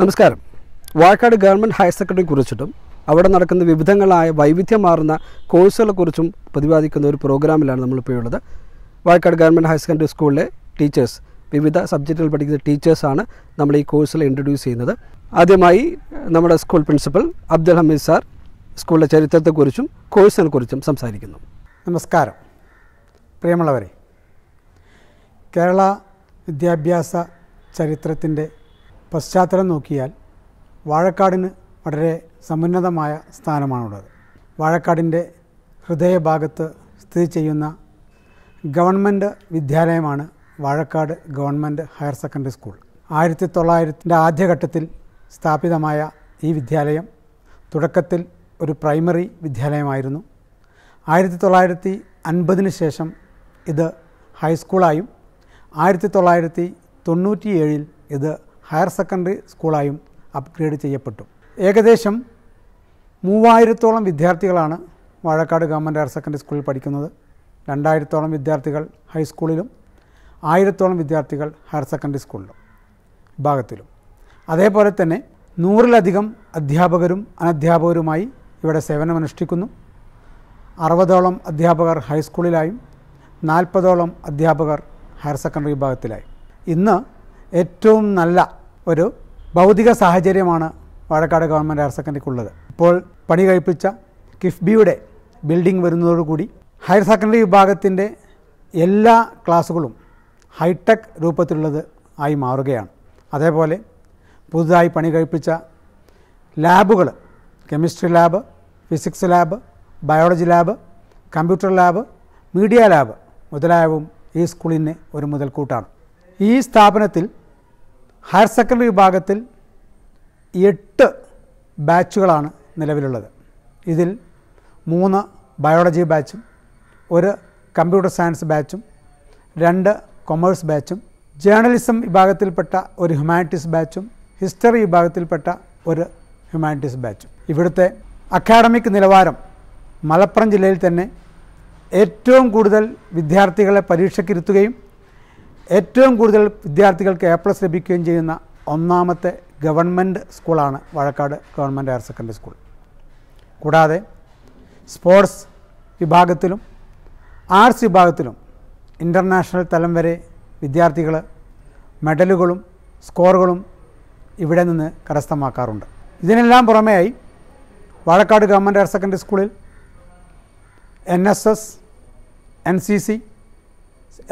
നമസ്കാരം Vazhakkad government higher secondary കുറിച്ചിട്ടും അവിടെ നടക്കുന്ന വിവിധങ്ങളായ വൈവിധ്യമാർന്ന കോഴ്സുകളെക്കുറിച്ചും പ്രതിപാദിക്കുന്ന ഒരു പ്രോഗ്രാമിലാണ് നമ്മളിപ്പോൾ ഉള്ളത് വാഴക്കാട് ഗവൺമെൻറ് ഹയർ സെക്കൻഡറി സ്കൂളിലെ ടീച്ചേഴ്സ് വിവിധ സബ്ജക്റ്റുകൾ പഠിക്കുന്ന ടീച്ചേഴ്സാണ് നമ്മൾ ഈ കോഴ്സിൽ ഇൻട്രൊഡ്യൂസ് ചെയ്യുന്നത് ആദ്യമായി നമ്മുടെ school principal Abdul Hameed sir സ്കൂളിലെ ചരിത്രത്തെക്കുറിച്ചും കോഴ്സിനെക്കുറിച്ചും സംസാരിക്കുന്നു നമസ്കാരം പ്രിയമുള്ളവരെ കേരള വിദ്യാഭ്യാസ ചരിത്രത്തിൻ്റെ പശ്ചാത്തലം നോക്കിയാൽ വാഴക്കാടിന് വളരെ സമുന്നതമായ സ്ഥാനമാണുള്ളത് വാഴക്കാടിൻ്റെ ഹൃദയഭാഗത്ത് സ്ഥിതി ചെയ്യുന്ന ഗവൺമെൻറ് വിദ്യാലയമാണ് Vazhakkad government higher secondary school ആയിരത്തി തൊള്ളായിരത്തിൻ്റെ ആദ്യഘട്ടത്തിൽ സ്ഥാപിതമായ ഈ വിദ്യാലയം തുടക്കത്തിൽ ഒരു പ്രൈമറി വിദ്യാലയമായിരുന്നു ആയിരത്തി തൊള്ളായിരത്തി അൻപതിന് ശേഷം ഇത് ഹൈസ്കൂളായും ആയിരത്തി തൊള്ളായിരത്തി തൊണ്ണൂറ്റിയേഴിൽ ഇത് ഹയർ സെക്കൻഡറി സ്കൂളായും അപ്ഗ്രേഡ് ചെയ്യപ്പെട്ടു ഏകദേശം മൂവായിരത്തോളം വിദ്യാർത്ഥികളാണ് വാഴക്കാട് ഗവൺമെൻറ് ഹയർ സെക്കൻഡറി സ്കൂളിൽ പഠിക്കുന്നത് രണ്ടായിരത്തോളം വിദ്യാർത്ഥികൾ ഹൈസ്കൂളിലും ആയിരത്തോളം വിദ്യാർത്ഥികൾ ഹയർ സെക്കൻഡറി സ്കൂളിലും വിഭാഗത്തിലും അതേപോലെ തന്നെ നൂറിലധികം അധ്യാപകരും അനധ്യാപകരുമായി ഇവിടെ സേവനമനുഷ്ഠിക്കുന്നു അറുപതോളം അധ്യാപകർ ഹൈസ്കൂളിലായും നാൽപ്പതോളം അധ്യാപകർ ഹയർ സെക്കൻഡറി വിഭാഗത്തിലായും ഇന്ന് ഏറ്റവും നല്ല ഒരു ഭൗതിക സാഹചര്യമാണ് വാഴക്കാട് ഗവൺമെൻറ് ഹയർ ഉള്ളത് ഇപ്പോൾ പണി കഴിപ്പിച്ച കിഫ്ബിയുടെ ബിൽഡിംഗ് വരുന്നതോടുകൂടി ഹയർ സെക്കൻഡറി വിഭാഗത്തിൻ്റെ എല്ലാ ക്ലാസ്സുകളും ഹൈടെക് രൂപത്തിലുള്ളത് ആയി മാറുകയാണ് അതേപോലെ പുതുതായി പണി കഴിപ്പിച്ച ലാബുകൾ chemistry lab physics lab biology lab computer lab media lab മുതലായവും ഈ സ്കൂളിന് ഒരു മുതൽക്കൂട്ടാണ് ഈ സ്ഥാപനത്തിൽ ഹയർ സെക്കൻഡറി വിഭാഗത്തിൽ എട്ട് ബാച്ചുകളാണ് നിലവിലുള്ളത് ഇതിൽ മൂന്ന് ബയോളജി ബാച്ചും ഒരു കമ്പ്യൂട്ടർ സയൻസ് ബാച്ചും രണ്ട് കൊമേഴ്സ് ബാച്ചും ജേർണലിസം വിഭാഗത്തിൽപ്പെട്ട ഒരു ഹ്യൂമാനിറ്റീസ് ബാച്ചും ഹിസ്റ്ററി വിഭാഗത്തിൽപ്പെട്ട ഒരു ഹ്യൂമാനിറ്റീസ് ബാച്ചും ഇവിടുത്തെ അക്കാഡമിക് നിലവാരം മലപ്പുറം ജില്ലയിൽ തന്നെ ഏറ്റവും കൂടുതൽ വിദ്യാർത്ഥികളെ പരീക്ഷയ്ക്കിരുത്തുകയും ഏറ്റവും കൂടുതൽ വിദ്യാർത്ഥികൾക്ക് എ പ്ലസ് ലഭിക്കുകയും ചെയ്യുന്ന ഒന്നാമത്തെ ഗവൺമെൻറ് സ്കൂളാണ് Vazhakkad government higher secondary school കൂടാതെ സ്പോർട്സ് വിഭാഗത്തിലും ആർട്സ് വിഭാഗത്തിലും ഇൻ്റർനാഷണൽ തലം വരെ വിദ്യാർത്ഥികൾ മെഡലുകളും സ്കോറുകളും ഇവിടെ നിന്ന് കരസ്ഥമാക്കാറുണ്ട് ഇതിനെല്ലാം പുറമെയായി വാഴക്കാട് ഗവൺമെൻറ് ഹയർ സെക്കൻഡറി സ്കൂളിൽ N S S N C C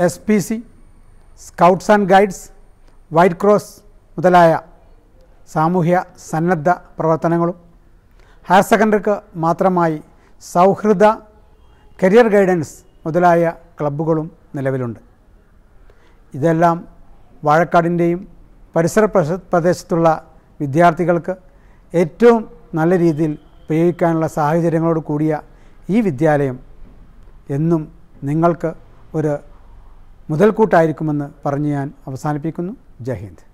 S P C scouts and guides white cross മുതലായ സാമൂഹ്യ സന്നദ്ധ പ്രവർത്തനങ്ങളും ഹയർ സെക്കൻഡറിക്ക് മാത്രമായി സൗഹൃദ കരിയർ ഗൈഡൻസ് മുതലായ ക്ലബ്ബുകളും നിലവിലുണ്ട് ഇതെല്ലാം വാഴക്കാടിൻ്റെയും പരിസര പ്രദേശത്തുള്ള വിദ്യാർത്ഥികൾക്ക് ഏറ്റവും നല്ല രീതിയിൽ ഉപയോഗിക്കാനുള്ള സാഹചര്യങ്ങളോട് കൂടിയ ഈ വിദ്യാലയം എന്നും നിങ്ങൾക്ക് ഒരു മുതൽക്കൂട്ടായിരിക്കുമെന്ന് പറഞ്ഞ് ഞാൻ അവസാനിപ്പിക്കുന്നു ജയ്ഹിന്ദ്